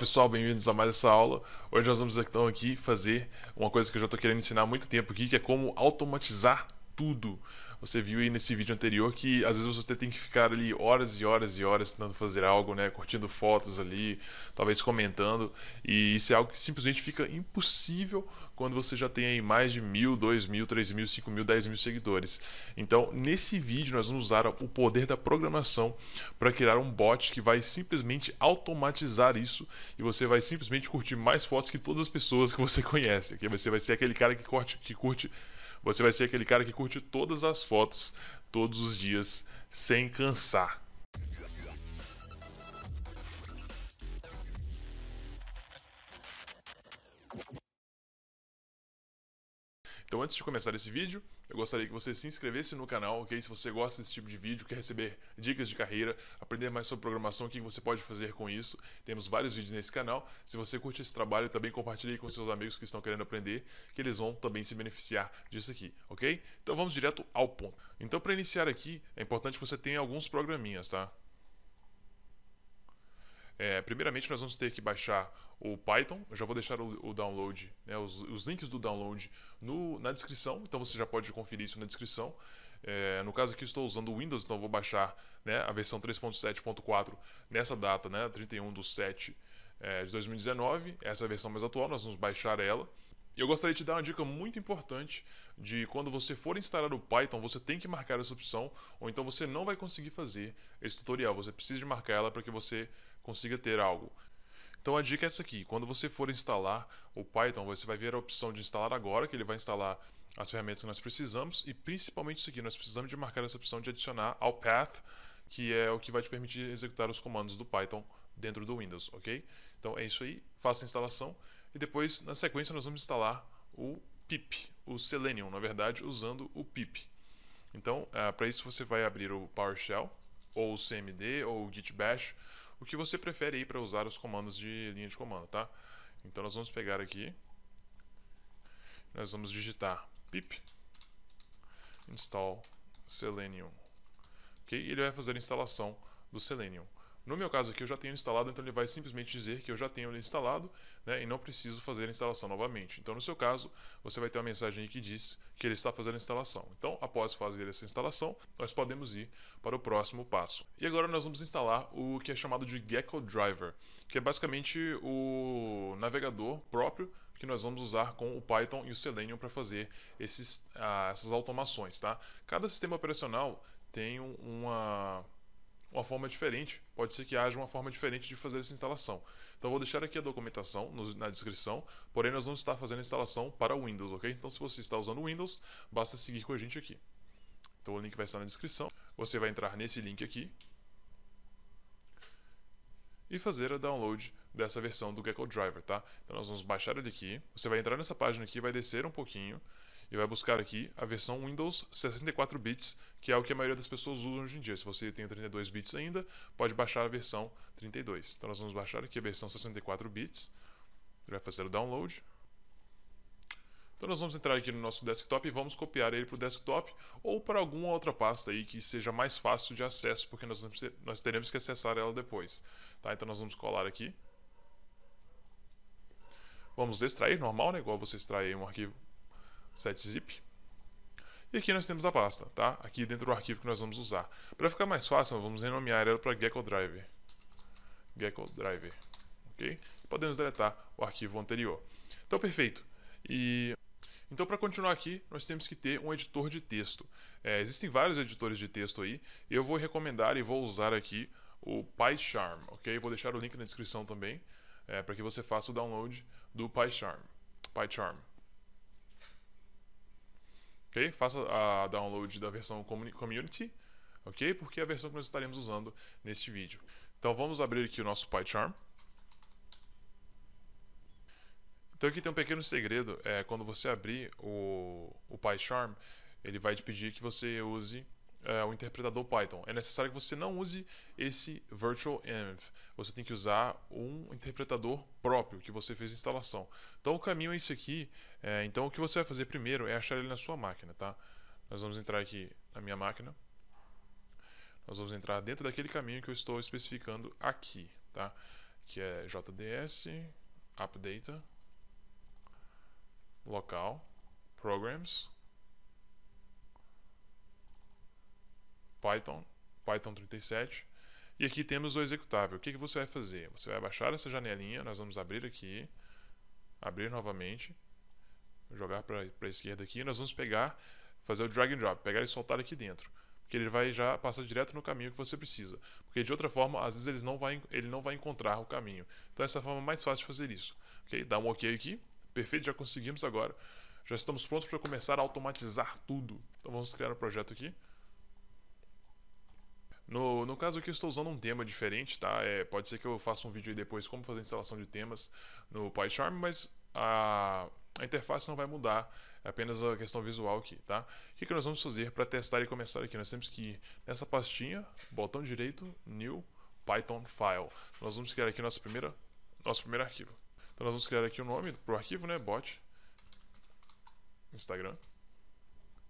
pessoal, bem-vindos a mais essa aula. Hoje nós vamos então aqui fazer uma coisa que eu já estou querendo ensinar há muito tempo aqui, que é como automatizar tudo. Você viu aí nesse vídeo anterior que às vezes você tem que ficar ali horas e horas e horas tentando fazer algo, né? Curtindo fotos ali, talvez comentando. E isso é algo que simplesmente fica impossível quando você já tem aí mais de mil, dois mil, três mil, cinco mil, dez mil seguidores. Então, nesse vídeo, nós vamos usar o poder da programação para criar um bot que vai simplesmente automatizar isso e você vai simplesmente curtir mais fotos que todas as pessoas que você conhece. Okay? Você vai ser aquele cara que curte, que curte você vai ser aquele cara que curte todas as fotos todos os dias sem cansar. Então, antes de começar esse vídeo, eu gostaria que você se inscrevesse no canal, ok? Se você gosta desse tipo de vídeo, quer receber dicas de carreira, aprender mais sobre programação, o que você pode fazer com isso. Temos vários vídeos nesse canal. Se você curte esse trabalho, também compartilhe com seus amigos que estão querendo aprender, que eles vão também se beneficiar disso aqui, ok? Então vamos direto ao ponto. Então para iniciar aqui, é importante que você tenha alguns programinhas, tá? É, primeiramente, nós vamos ter que baixar o Python. Eu já vou deixar o, o download, né, os, os, links do download no, na descrição. Então você já pode conferir isso na descrição. É, no caso aqui, estou usando o Windows, então vou baixar né, a versão 3.7.4 nessa data, né, 31 de 7 é, de 2019. Essa é a versão mais atual, nós vamos baixar ela. Eu gostaria de dar uma dica muito importante de quando você for instalar o Python, você tem que marcar essa opção, ou então você não vai conseguir fazer esse tutorial. Você precisa de marcar ela para que você consiga ter algo. Então a dica é essa aqui: quando você for instalar o Python, você vai ver a opção de instalar agora, que ele vai instalar as ferramentas que nós precisamos e principalmente isso aqui, nós precisamos de marcar essa opção de adicionar ao path, que é o que vai te permitir executar os comandos do Python dentro do Windows, ok? Então é isso aí, faça a instalação e depois na sequência nós vamos instalar o pip, o Selenium, na verdade, usando o pip. Então, eh, para isso você vai abrir o PowerShell ou o CMD ou o Git Bash o que você prefere aí para usar os comandos de linha de comando, tá? Então nós vamos pegar aqui, nós vamos digitar pip install selenium, ok? E ele vai fazer a instalação do selenium. No meu caso aqui eu já tenho instalado, então ele vai simplesmente dizer que eu já tenho ele instalado né, e não preciso fazer a instalação novamente. Então no seu caso, você vai ter uma mensagem que diz que ele está fazendo a instalação. Então após fazer essa instalação, nós podemos ir para o próximo passo. E agora nós vamos instalar o que é chamado de Gecko Driver, que é basicamente o navegador próprio que nós vamos usar com o Python e o Selenium para fazer esses, ah, essas automações. Tá? Cada sistema operacional tem uma uma forma diferente. Pode ser que haja uma forma diferente de fazer essa instalação. Então, vou deixar aqui a documentação na descrição, porém, nós vamos estar fazendo a instalação para Windows, ok? Então, se você está usando Windows, basta seguir com a gente aqui. Então, o link vai estar na descrição. Você vai entrar nesse link aqui e fazer a download dessa versão do Gecko Driver, tá? Então, nós vamos baixar ele aqui. Você vai entrar nessa página aqui, vai descer um pouquinho e vai buscar aqui a versão Windows 64 bits, que é o que a maioria das pessoas usa hoje em dia. Se você tem 32 bits ainda, pode baixar a versão 32. Então nós vamos baixar aqui a versão 64 bits. Ele vai fazer o download. Então nós vamos entrar aqui no nosso desktop e vamos copiar ele para o desktop ou para alguma outra pasta aí que seja mais fácil de acesso, porque nós, nós teremos que acessar ela depois. Tá? Então nós vamos colar aqui. Vamos extrair normal, né? igual você extrair um arquivo setzip. E aqui nós temos a pasta, tá? Aqui dentro do arquivo que nós vamos usar. Para ficar mais fácil, nós vamos renomear ela para Gecko Driver. Gecko Driver, ok? podemos deletar o arquivo anterior. Então, perfeito. E então, para continuar aqui, nós temos que ter um editor de texto. É, existem vários editores de texto aí. Eu vou recomendar e vou usar aqui o PyCharm, ok? Vou deixar o link na descrição também, é, para que você faça o download do PyCharm. PyCharm ok? Faça a download da versão Community, ok? Porque é a versão que nós estaremos usando neste vídeo. Então vamos abrir aqui o nosso PyCharm. Então aqui tem um pequeno segredo, é, quando você abrir o, o PyCharm, ele vai te pedir que você use é, o interpretador Python. É necessário que você não use esse virtualenv. Você tem que usar um interpretador próprio que você fez a instalação. Então o caminho é esse aqui. É, então o que você vai fazer primeiro é achar ele na sua máquina, tá? Nós vamos entrar aqui na minha máquina. Nós vamos entrar dentro daquele caminho que eu estou especificando aqui, tá? Que é JDS, AppData, Local, Programs, Python, Python 37. E aqui temos o executável. O que, que você vai fazer? Você vai baixar essa janelinha, nós vamos abrir aqui, abrir novamente, jogar para a esquerda aqui, nós vamos pegar, fazer o drag and drop, pegar e soltar aqui dentro. Porque ele vai já passar direto no caminho que você precisa. Porque de outra forma, às vezes ele não vai, ele não vai encontrar o caminho. Então essa é a forma mais fácil de fazer isso. Ok? Dá um ok aqui. Perfeito, já conseguimos agora. Já estamos prontos para começar a automatizar tudo. Então vamos criar um projeto aqui. No, no caso aqui eu estou usando um tema diferente, tá? É, pode ser que eu faça um vídeo aí depois como fazer a instalação de temas no PyCharm, mas a, a interface não vai mudar, é apenas a questão visual aqui, tá? O que, que nós vamos fazer para testar e começar aqui? Nós temos que ir nessa pastinha, botão direito, New Python File. Nós vamos criar aqui nossa primeira, nosso primeiro arquivo. Então nós vamos criar aqui o nome para o arquivo, né? Bot Instagram.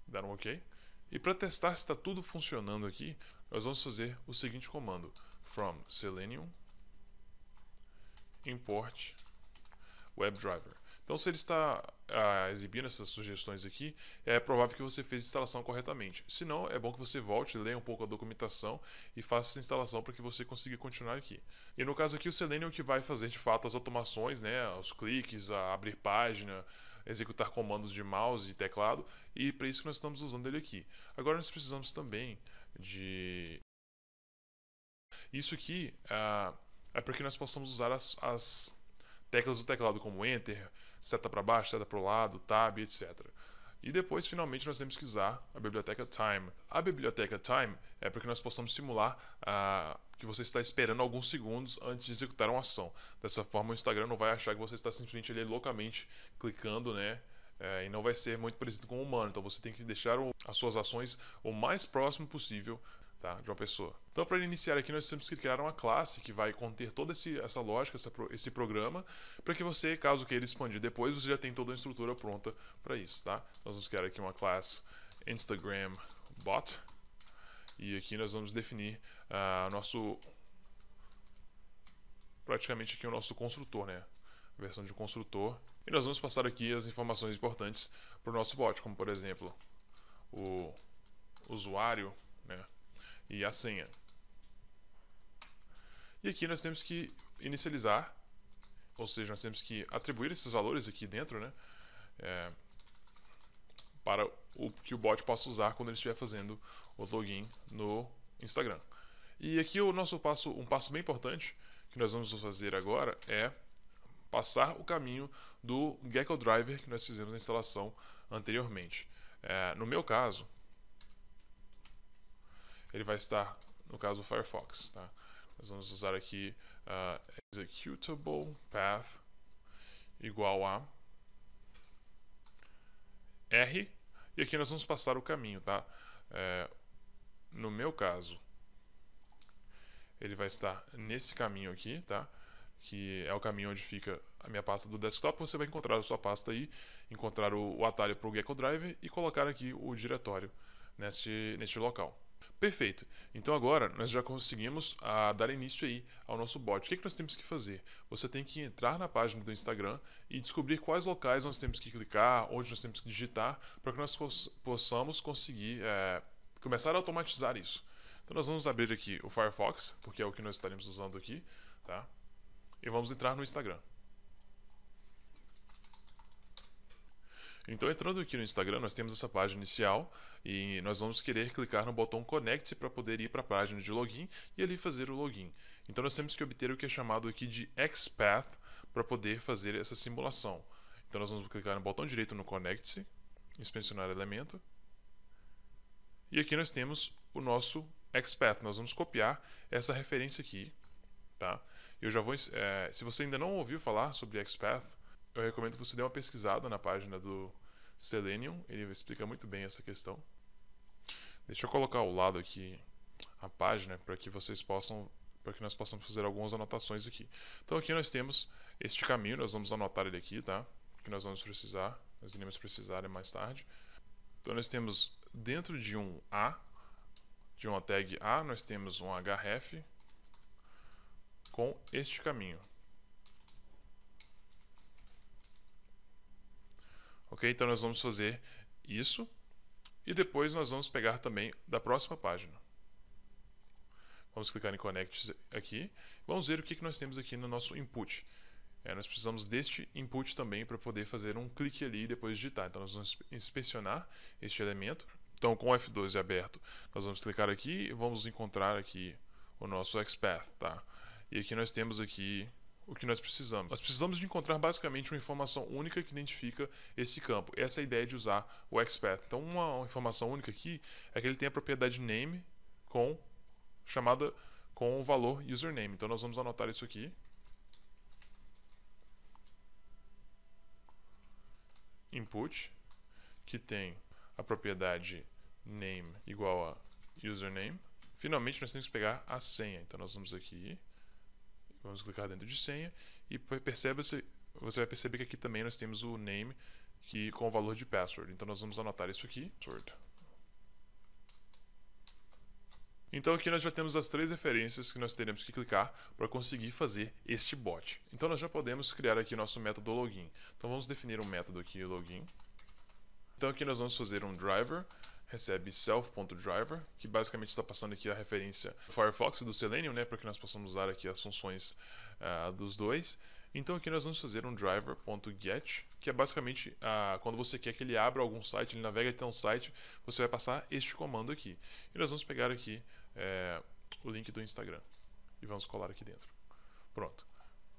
Dar um OK. E para testar se está tudo funcionando aqui, nós vamos fazer o seguinte comando: from selenium import WebDriver. Então, se ele está ah, exibindo essas sugestões aqui, é provável que você fez a instalação corretamente. Se não, é bom que você volte, leia um pouco a documentação e faça essa instalação para que você consiga continuar aqui. E no caso aqui, o Selenium é o que vai fazer de fato as automações, né, os cliques, a abrir página, executar comandos de mouse e teclado, e para isso que nós estamos usando ele aqui. Agora nós precisamos também de... Isso aqui ah, é para que nós possamos usar as, as teclas do teclado como Enter, seta para baixo, seta para o lado, Tab, etc. E depois, finalmente, nós temos que usar a biblioteca Time. A biblioteca Time é para que nós possamos simular ah, que você está esperando alguns segundos antes de executar uma ação. Dessa forma, o Instagram não vai achar que você está simplesmente ali loucamente clicando, né? É, e não vai ser muito parecido com o humano. Então, você tem que deixar o, as suas ações o mais próximo possível tá? de uma pessoa. Então, para iniciar aqui, nós temos que criar uma classe que vai conter toda esse, essa lógica, essa, esse programa, para que você, caso queira expandir depois, você já tem toda a estrutura pronta para isso. Tá? Nós vamos criar aqui uma classe Instagram Bot, e aqui nós vamos definir uh, nosso praticamente aqui o nosso construtor, né? versão de construtor. E nós vamos passar aqui as informações importantes para o nosso bot, como por exemplo o usuário e a senha. E aqui nós temos que inicializar, ou seja, nós temos que atribuir esses valores aqui dentro, né? É, para o que o bot possa usar quando ele estiver fazendo o login no Instagram. E aqui o nosso passo, um passo bem importante que nós vamos fazer agora é passar o caminho do Gecko Driver que nós fizemos na instalação anteriormente. É, no meu caso, ele vai estar, no caso, do Firefox. Tá? Nós vamos usar aqui uh, executable path igual a R e aqui nós vamos passar o caminho, tá? É, no meu caso, ele vai estar nesse caminho aqui, tá? Que é o caminho onde fica a minha pasta do desktop. Você vai encontrar a sua pasta aí, encontrar o, o atalho para o Gecko Driver e colocar aqui o diretório neste, neste local. Perfeito. Então agora nós já conseguimos a ah, dar início aí ao nosso bot. O que, é que nós temos que fazer? Você tem que entrar na página do Instagram e descobrir quais locais nós temos que clicar, onde nós temos que digitar, para que nós possamos conseguir é, começar a automatizar isso. Então nós vamos abrir aqui o Firefox, porque é o que nós estaremos usando aqui, tá? E vamos entrar no Instagram. Então, entrando aqui no Instagram, nós temos essa página inicial e nós vamos querer clicar no botão Conecte-se para poder ir para a página de login e ali fazer o login. Então, nós temos que obter o que é chamado aqui de XPath para poder fazer essa simulação. Então, nós vamos clicar no botão direito no Conecte-se, inspecionar elemento. E aqui nós temos o nosso XPath. Nós vamos copiar essa referência aqui. Tá? Eu já vou, é, se você ainda não ouviu falar sobre XPath, eu recomendo que você dê uma pesquisada na página do Selenium, ele explica muito bem essa questão. Deixa eu colocar ao lado aqui a página para que vocês possam para que nós possamos fazer algumas anotações aqui. Então aqui nós temos este caminho, nós vamos anotar ele aqui, tá? Que nós vamos precisar, nós iremos precisar mais tarde. Então nós temos dentro de um A, de uma tag A, nós temos um href com este caminho. Ok? Então nós vamos fazer isso e depois nós vamos pegar também da próxima página. Vamos clicar em Connect aqui. Vamos ver o que, que nós temos aqui no nosso input. É, nós precisamos deste input também para poder fazer um clique ali e depois digitar. Então nós vamos inspecionar este elemento. Então com o F12 aberto, nós vamos clicar aqui e vamos encontrar aqui o nosso XPath, tá? E aqui nós temos aqui o que nós precisamos. Nós precisamos de encontrar basicamente uma informação única que identifica esse campo. Essa é a ideia de usar o XPath. Então, uma informação única aqui é que ele tem a propriedade name com chamada com o valor username. Então, nós vamos anotar isso aqui. Input que tem a propriedade name igual a username. Finalmente, nós temos que pegar a senha. Então, nós vamos aqui Vamos clicar dentro de senha e perceba -se, você vai perceber que aqui também nós temos o name que, com o valor de password. Então nós vamos anotar isso aqui. Password. Então aqui nós já temos as três referências que nós teremos que clicar para conseguir fazer este bot. Então nós já podemos criar aqui nosso método login. Então vamos definir um método aqui, login. Então aqui nós vamos fazer um driver recebe self.driver, que basicamente está passando aqui a referência do Firefox e do Selenium, né, para que nós possamos usar aqui as funções uh, dos dois. Então aqui nós vamos fazer um driver.get, que é basicamente uh, quando você quer que ele abra algum site, ele navega até um site, você vai passar este comando aqui. E nós vamos pegar aqui uh, o link do Instagram e vamos colar aqui dentro. Pronto.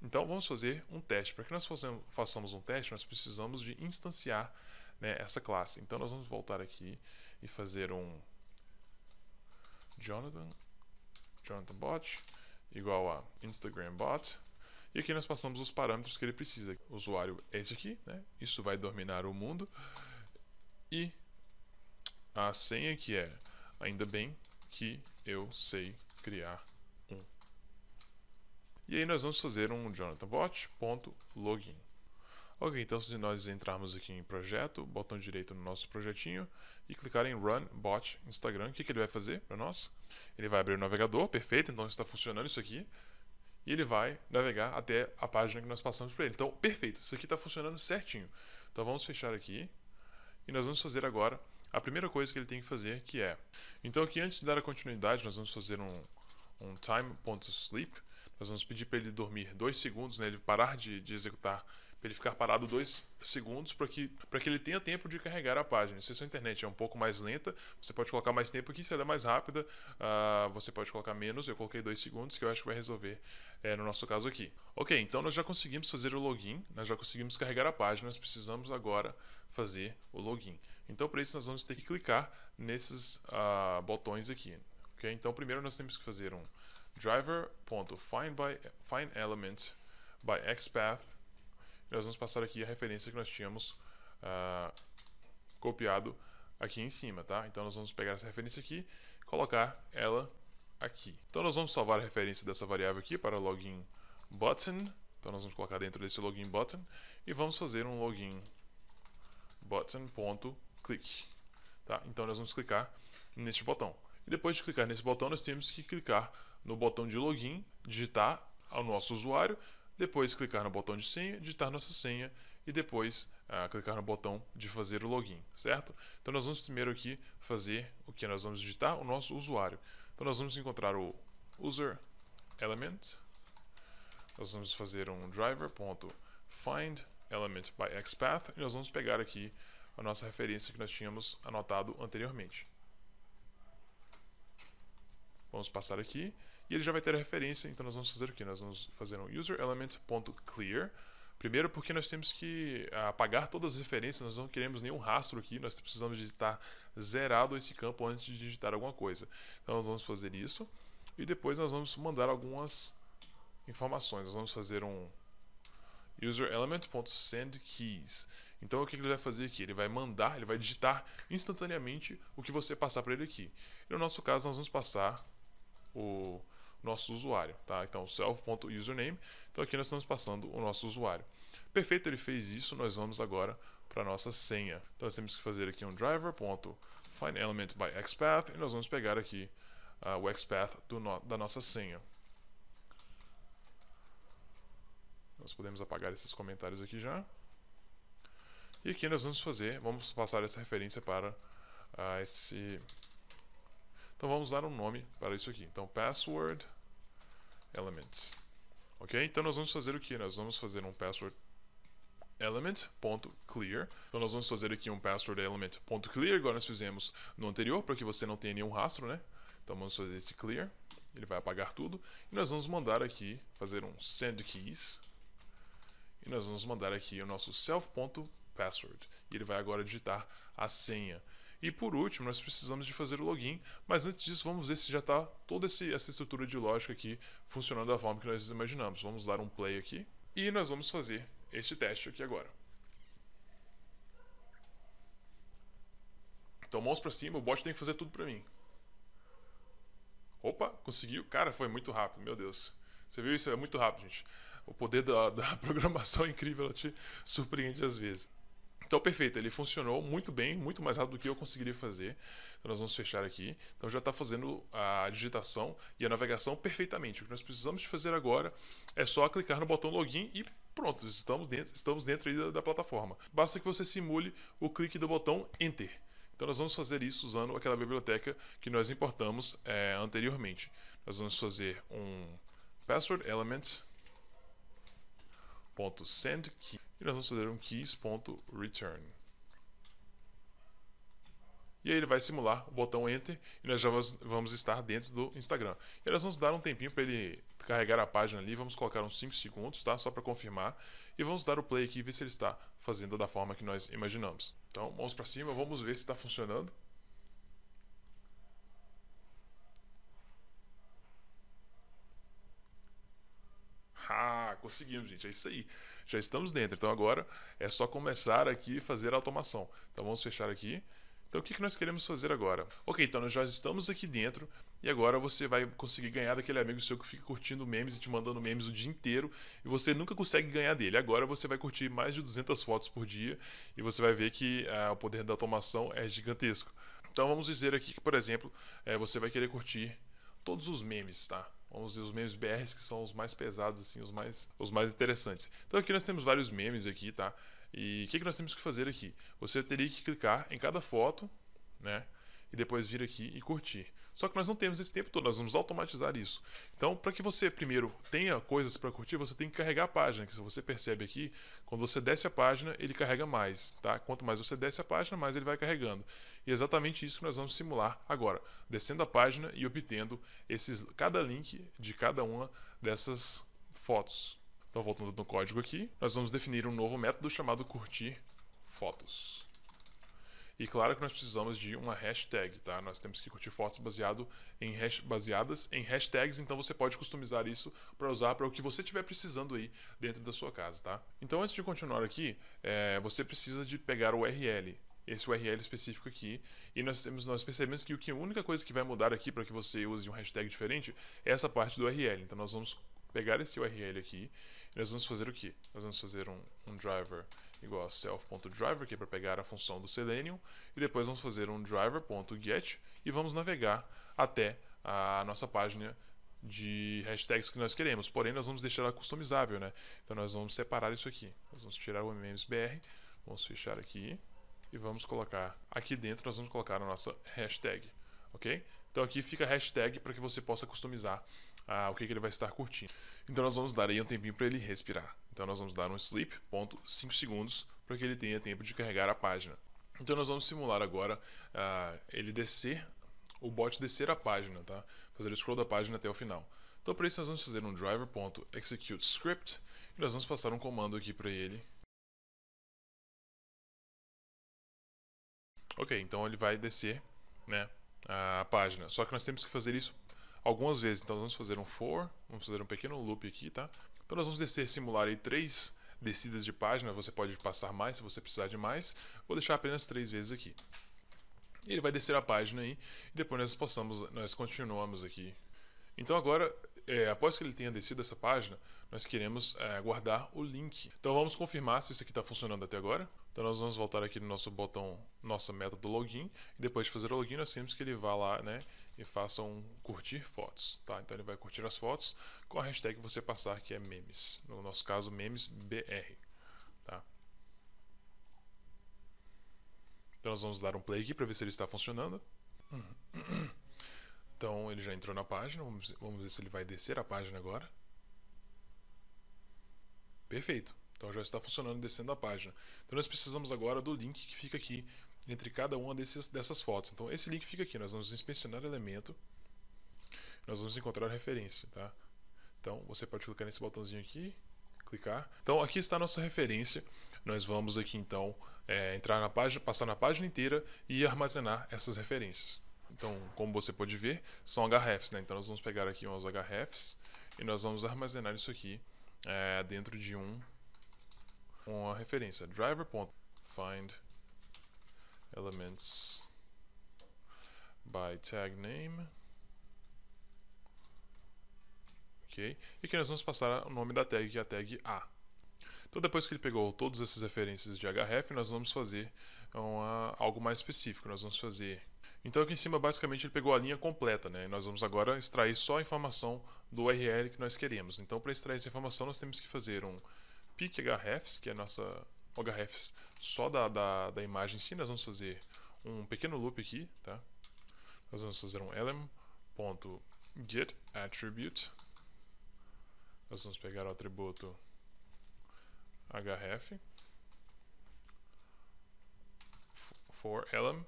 Então vamos fazer um teste. Para que nós façamos um teste, nós precisamos de instanciar né, essa classe. Então nós vamos voltar aqui e fazer um Jonathan, Jonathan bot igual a Instagram bot e aqui nós passamos os parâmetros que ele precisa. O usuário é esse aqui, né? Isso vai dominar o mundo. E a senha que é ainda bem que eu sei criar um. E aí nós vamos fazer um jonathanbot.login. Ok, então se nós entrarmos aqui em projeto, botão direito no nosso projetinho e clicar em Run Bot Instagram, o que, que ele vai fazer para nós? Ele vai abrir o navegador, perfeito, então está funcionando isso aqui. E ele vai navegar até a página que nós passamos para ele. Então, perfeito, isso aqui está funcionando certinho. Então vamos fechar aqui e nós vamos fazer agora a primeira coisa que ele tem que fazer, que é... Então aqui antes de dar a continuidade, nós vamos fazer um, um time.sleep. Nós vamos pedir para ele dormir 2 segundos, né, ele parar de, de executar para ele ficar parado dois segundos para que, para que ele tenha tempo de carregar a página. Se a sua internet é um pouco mais lenta, você pode colocar mais tempo aqui. Se ela é mais rápida, uh, você pode colocar menos. Eu coloquei dois segundos, que eu acho que vai resolver é, no nosso caso aqui. Ok, então nós já conseguimos fazer o login, nós já conseguimos carregar a página, nós precisamos agora fazer o login. Então, para isso, nós vamos ter que clicar nesses uh, botões aqui. Okay? Então, primeiro nós temos que fazer um driver.findElement by XPath nós vamos passar aqui a referência que nós tínhamos ah, copiado aqui em cima, tá? Então nós vamos pegar essa referência aqui, colocar ela aqui. Então nós vamos salvar a referência dessa variável aqui para login button. Então nós vamos colocar dentro desse login button e vamos fazer um login button.click. Tá? Então nós vamos clicar neste botão. E depois de clicar nesse botão, nós temos que clicar no botão de login, digitar ao nosso usuário, depois clicar no botão de senha, digitar nossa senha e depois ah, clicar no botão de fazer o login, certo? Então nós vamos primeiro aqui fazer o que nós vamos digitar, o nosso usuário. Então nós vamos encontrar o user element, nós vamos fazer um driver.find element by xpath e nós vamos pegar aqui a nossa referência que nós tínhamos anotado anteriormente. Vamos passar aqui e ele já vai ter a referência, então nós vamos fazer o que? Nós vamos fazer um user Primeiro porque nós temos que ah, apagar todas as referências, nós não queremos nenhum rastro aqui, nós precisamos digitar zerado esse campo antes de digitar alguma coisa. Então nós vamos fazer isso e depois nós vamos mandar algumas informações. Nós vamos fazer um user Então o que ele vai fazer aqui? Ele vai mandar, ele vai digitar instantaneamente o que você passar para ele aqui. E no nosso caso nós vamos passar o nosso usuário, tá? Então, self.username. Então, aqui nós estamos passando o nosso usuário. Perfeito, ele fez isso. Nós vamos agora para a nossa senha. Então, nós temos que fazer aqui um driver.findElementByXPath e nós vamos pegar aqui uh, o XPath no, da nossa senha. Nós podemos apagar esses comentários aqui já. E aqui nós vamos fazer, vamos passar essa referência para uh, esse então vamos dar um nome para isso aqui. Então password elements. Ok? Então nós vamos fazer o que? Nós vamos fazer um password element.clear. Então nós vamos fazer aqui um password element.clear, agora nós fizemos no anterior, para que você não tenha nenhum rastro, né? Então vamos fazer esse clear, ele vai apagar tudo. E nós vamos mandar aqui, fazer um send keys. E nós vamos mandar aqui o nosso self.password. E ele vai agora digitar a senha. E por último, nós precisamos de fazer o login, mas antes disso vamos ver se já está toda essa estrutura de lógica aqui funcionando da forma que nós imaginamos. Vamos dar um play aqui e nós vamos fazer este teste aqui agora. Então mãos para cima, o bot tem que fazer tudo para mim. Opa, conseguiu. Cara, foi muito rápido, meu Deus. Você viu isso? É muito rápido, gente. O poder da, da programação é incrível, ela te surpreende às vezes. Então, perfeito, ele funcionou muito bem, muito mais rápido do que eu conseguiria fazer. Então, nós vamos fechar aqui. Então, já está fazendo a digitação e a navegação perfeitamente. O que nós precisamos fazer agora é só clicar no botão login e pronto, estamos dentro, estamos dentro da, da plataforma. Basta que você simule o clique do botão Enter. Então, nós vamos fazer isso usando aquela biblioteca que nós importamos é, anteriormente. Nós vamos fazer um password element keys.sendKey e nós vamos fazer um keys.return. E aí ele vai simular o botão Enter e nós já vamos estar dentro do Instagram. E nós vamos dar um tempinho para ele carregar a página ali, vamos colocar uns 5 segundos, tá? Só para confirmar. E vamos dar o play aqui e ver se ele está fazendo da forma que nós imaginamos. Então, mãos para cima, vamos ver se está funcionando. conseguimos, gente. É isso aí. Já estamos dentro. Então agora é só começar aqui e fazer a automação. Então vamos fechar aqui. Então o que, que nós queremos fazer agora? Ok, então nós já estamos aqui dentro e agora você vai conseguir ganhar daquele amigo seu que fica curtindo memes e te mandando memes o dia inteiro e você nunca consegue ganhar dele. Agora você vai curtir mais de 200 fotos por dia e você vai ver que ah, o poder da automação é gigantesco. Então vamos dizer aqui que, por exemplo, é, você vai querer curtir todos os memes, tá? vamos ver os memes BRs que são os mais pesados, assim, os mais, os mais interessantes. Então aqui nós temos vários memes aqui, tá? E o que, que nós temos que fazer aqui? Você teria que clicar em cada foto, né? e depois vir aqui e curtir. Só que nós não temos esse tempo todo, nós vamos automatizar isso. Então, para que você primeiro tenha coisas para curtir, você tem que carregar a página, que se você percebe aqui, quando você desce a página, ele carrega mais, tá? Quanto mais você desce a página, mais ele vai carregando. E é exatamente isso que nós vamos simular agora, descendo a página e obtendo esses cada link de cada uma dessas fotos. Então, voltando no código aqui, nós vamos definir um novo método chamado curtir fotos. E claro que nós precisamos de uma hashtag, tá? Nós temos que curtir fotos baseado em hash, baseadas em hashtags, então você pode customizar isso para usar para o que você estiver precisando aí dentro da sua casa, tá? Então antes de continuar aqui, é, você precisa de pegar o URL esse URL específico aqui. E nós, temos, nós percebemos que, o que a única coisa que vai mudar aqui para que você use um hashtag diferente é essa parte do URL. Então nós vamos pegar esse URL aqui nós vamos fazer o que? Nós vamos fazer um, um driver igual a self.driver, que é para pegar a função do Selenium, e depois vamos fazer um driver.get e vamos navegar até a nossa página de hashtags que nós queremos, porém nós vamos deixar ela customizável, né? Então nós vamos separar isso aqui. Nós vamos tirar o mmsbr, vamos fechar aqui e vamos colocar aqui dentro nós vamos colocar a nossa hashtag, ok? Então aqui fica a hashtag para que você possa customizar ah, o que, que ele vai estar curtindo. Então nós vamos dar aí um tempinho para ele respirar. Então nós vamos dar um sleep, ponto, 5 segundos, para que ele tenha tempo de carregar a página. Então nós vamos simular agora ah, ele descer, o bot descer a página, tá? Fazer o scroll da página até o final. Então para isso nós vamos fazer um driver.execute script e nós vamos passar um comando aqui para ele. Ok, então ele vai descer né, a página. Só que nós temos que fazer isso algumas vezes. Então vamos fazer um for, vamos fazer um pequeno loop aqui, tá? Então nós vamos descer, simular aí três descidas de página, você pode passar mais se você precisar de mais. Vou deixar apenas três vezes aqui. Ele vai descer a página aí, e depois nós possamos, nós continuamos aqui. Então agora, é, após que ele tenha descido essa página, nós queremos é, guardar o link. Então vamos confirmar se isso aqui está funcionando até agora. Então nós vamos voltar aqui no nosso botão, nossa meta do login, e depois de fazer o login nós é temos que ele vá lá, né, e faça um curtir fotos, tá? Então ele vai curtir as fotos com a hashtag que você passar que é memes, no nosso caso memes BR, tá? Então nós vamos dar um play aqui para ver se ele está funcionando. Então ele já entrou na página, vamos ver se ele vai descer a página agora. Perfeito. Então já está funcionando descendo a página. Então nós precisamos agora do link que fica aqui entre cada uma desses, dessas fotos. Então esse link fica aqui, nós vamos inspecionar elemento, nós vamos encontrar referência, tá? Então você pode clicar nesse botãozinho aqui, clicar. Então aqui está a nossa referência. Nós vamos aqui então é, entrar na página, passar na página inteira e armazenar essas referências. Então, como você pode ver, são HRFs, né? Então nós vamos pegar aqui umas HRFs e nós vamos armazenar isso aqui é, dentro de um uma referência driver.find elements by tag name ok e que nós vamos passar o nome da tag que é a tag a então depois que ele pegou todas essas referências de href nós vamos fazer uma, algo mais específico nós vamos fazer então aqui em cima basicamente ele pegou a linha completa, né? E nós vamos agora extrair só a informação do URL que nós queremos. Então para extrair essa informação nós temos que fazer um PicHFs, que é a nossa HFs só da, da, da imagem em si, nós vamos fazer um pequeno loop aqui, tá? Nós vamos fazer um elem.getAttribute. Nós vamos pegar o atributo href for elem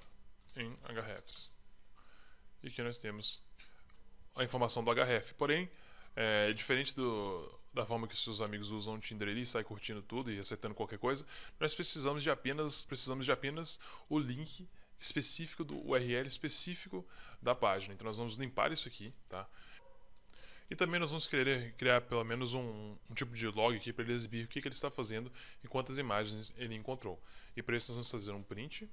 em hrefs. E aqui nós temos a informação do href. Porém, é diferente do da forma que seus amigos usam o Tinder ali, sai curtindo tudo e aceitando qualquer coisa, nós precisamos de apenas, precisamos de apenas o link específico do URL específico da página. Então nós vamos limpar isso aqui, tá? E também nós vamos querer criar pelo menos um, um tipo de log aqui para ele exibir o que, que ele está fazendo e quantas imagens ele encontrou. E para isso nós vamos fazer um print.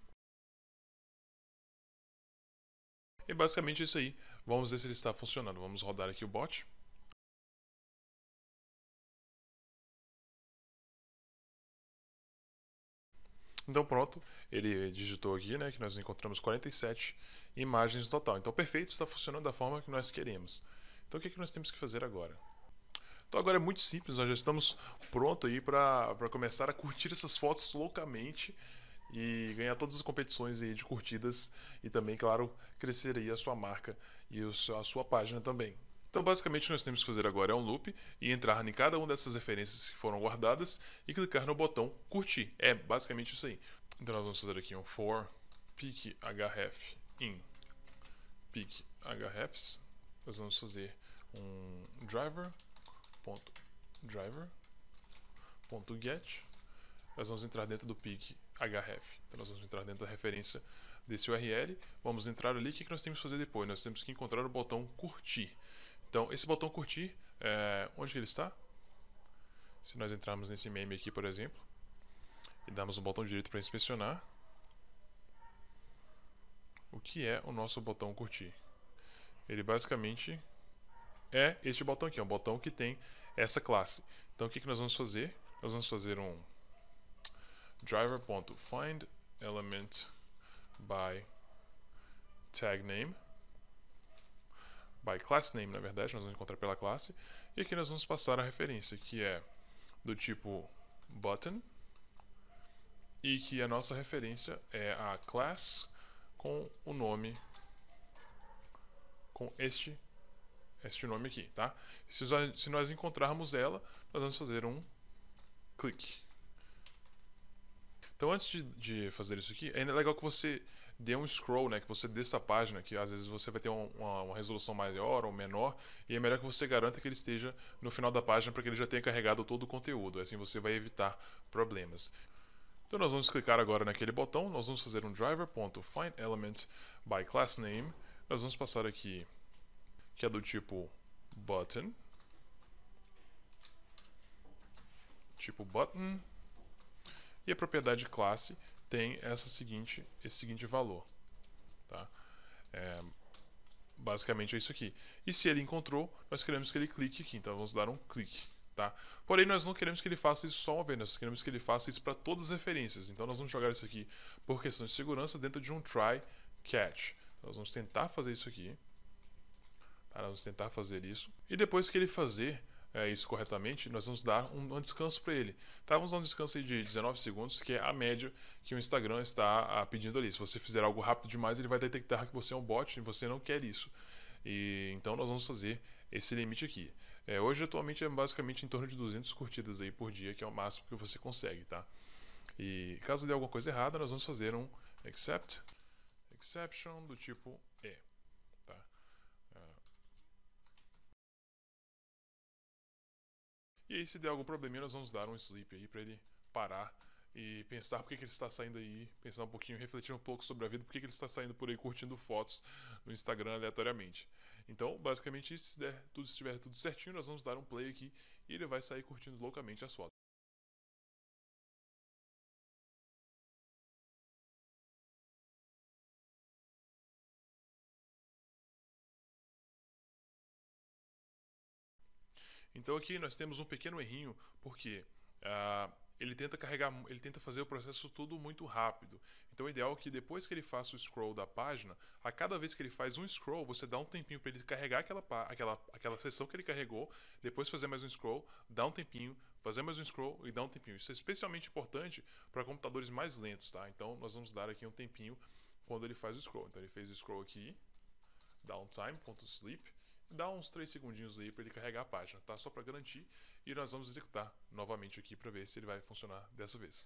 E basicamente é isso aí. Vamos ver se ele está funcionando. Vamos rodar aqui o bot. Então pronto, ele digitou aqui né, que nós encontramos 47 imagens no total. Então perfeito, está funcionando da forma que nós queremos. Então o que, é que nós temos que fazer agora? Então agora é muito simples, nós já estamos pronto aí para começar a curtir essas fotos loucamente e ganhar todas as competições aí de curtidas e também, claro, crescer aí a sua marca e a sua página também. Então, basicamente, o que nós temos que fazer agora é um loop e entrar em cada uma dessas referências que foram guardadas e clicar no botão curtir. É basicamente isso aí. Então, nós vamos fazer aqui um for pick href in pick hrefs. Nós vamos fazer um driver.driver.get. Nós vamos entrar dentro do pick href. Então, nós vamos entrar dentro da referência desse URL. Vamos entrar ali. O que nós temos que fazer depois? Nós temos que encontrar o botão curtir. Então, esse botão curtir, é, onde ele está? Se nós entrarmos nesse meme aqui, por exemplo, e darmos um botão direito para inspecionar, o que é o nosso botão curtir? Ele basicamente é este botão aqui, é um botão que tem essa classe. Então, o que, que nós vamos fazer? Nós vamos fazer um driver.findElementByTagName by tag name by class name, na verdade, nós vamos encontrar pela classe. E aqui nós vamos passar a referência, que é do tipo button, e que a nossa referência é a class com o nome, com este, este nome aqui, tá? Se, se nós encontrarmos ela, nós vamos fazer um clique. Então, antes de, de fazer isso aqui, é legal que você dê um scroll, né? Que você desça a página, que às vezes você vai ter uma, uma, resolução maior ou menor, e é melhor que você garanta que ele esteja no final da página para que ele já tenha carregado todo o conteúdo. Assim você vai evitar problemas. Então nós vamos clicar agora naquele botão, nós vamos fazer um driver.findElementByClassName, nós vamos passar aqui, que é do tipo button, tipo button, e a propriedade classe, tem essa seguinte, esse seguinte valor. Tá? É, basicamente é isso aqui. E se ele encontrou, nós queremos que ele clique aqui, então vamos dar um clique. Tá? Porém, nós não queremos que ele faça isso só uma vez, nós queremos que ele faça isso para todas as referências. Então, nós vamos jogar isso aqui por questão de segurança dentro de um try catch. Então, nós vamos tentar fazer isso aqui. Tá? Nós vamos tentar fazer isso. E depois que ele fazer, é, isso corretamente, nós vamos dar um, um descanso para ele. Tá? Vamos dar um descanso de 19 segundos, que é a média que o Instagram está a, ah, pedindo ali. Se você fizer algo rápido demais, ele vai detectar que você é um bot e você não quer isso. E, então nós vamos fazer esse limite aqui. É, hoje atualmente é basicamente em torno de 200 curtidas aí por dia, que é o máximo que você consegue, tá? E caso dê alguma coisa errada, nós vamos fazer um except exception do tipo E aí, se der algum probleminha, nós vamos dar um sleep aí para ele parar e pensar por que, que ele está saindo aí, pensar um pouquinho, refletir um pouco sobre a vida, por que, que ele está saindo por aí curtindo fotos no Instagram aleatoriamente. Então, basicamente, se, der, tudo, se tudo certinho, nós vamos dar um play aqui e ele vai sair curtindo loucamente as fotos. Então aqui nós temos um pequeno errinho, porque uh, ele tenta carregar, ele tenta fazer o processo todo muito rápido. Então o ideal é que depois que ele faça o scroll da página, a cada vez que ele faz um scroll, você dá um tempinho para ele carregar aquela, aquela, aquela que ele carregou, depois fazer mais um scroll, dá um tempinho, fazer mais um scroll e dá um tempinho. Isso é especialmente importante para computadores mais lentos, tá? Então nós vamos dar aqui um tempinho quando ele faz o scroll. Então ele fez o scroll aqui, downtime.sleep, dá uns 3 segundinhos aí para ele carregar a página, tá? Só para garantir. E nós vamos executar novamente aqui para ver se ele vai funcionar dessa vez.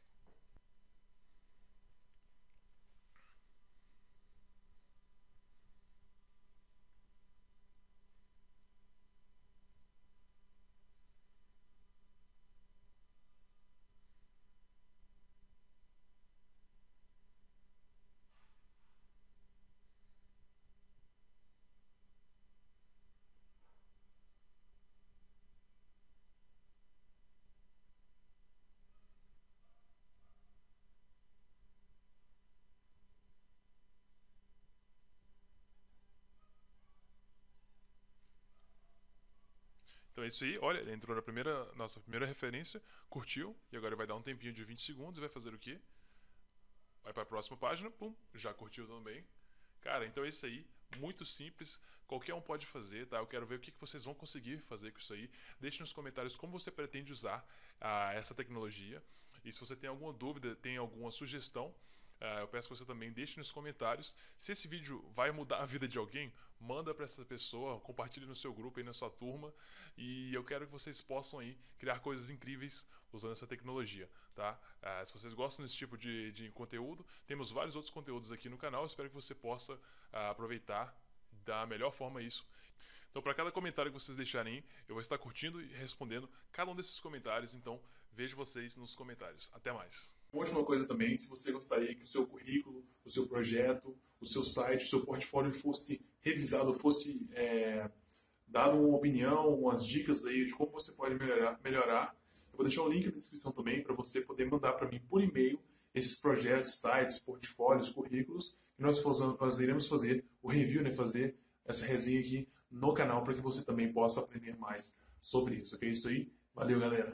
Então é isso aí. Olha, ele entrou na primeira, nossa primeira referência, curtiu, e agora ele vai dar um tempinho de 20 segundos e vai fazer o quê? Vai para a próxima página, pum, já curtiu também. Cara, então é isso aí. Muito simples, qualquer um pode fazer, tá? Eu quero ver o que vocês vão conseguir fazer com isso aí. Deixe nos comentários como você pretende usar ah, essa tecnologia. E se você tem alguma dúvida, tem alguma sugestão, Uh, eu peço que você também deixe nos comentários se esse vídeo vai mudar a vida de alguém. Manda para essa pessoa, compartilhe no seu grupo e na sua turma. E eu quero que vocês possam aí criar coisas incríveis usando essa tecnologia, tá? Uh, se vocês gostam desse tipo de, de conteúdo, temos vários outros conteúdos aqui no canal. Eu espero que você possa uh, aproveitar da melhor forma isso. Então, para cada comentário que vocês deixarem, eu vou estar curtindo e respondendo cada um desses comentários. Então, vejo vocês nos comentários. Até mais última coisa também, se você gostaria que o seu currículo, o seu projeto, o seu site, o seu portfólio fosse revisado, fosse é, dado uma opinião, umas dicas aí de como você pode melhorar, melhorar eu vou deixar o um link na descrição também para você poder mandar para mim por e-mail esses projetos, sites, portfólios, currículos, e nós, nós iremos fazer o review, né, fazer essa resenha aqui no canal para que você também possa aprender mais sobre isso, ok? É isso aí. Valeu, galera!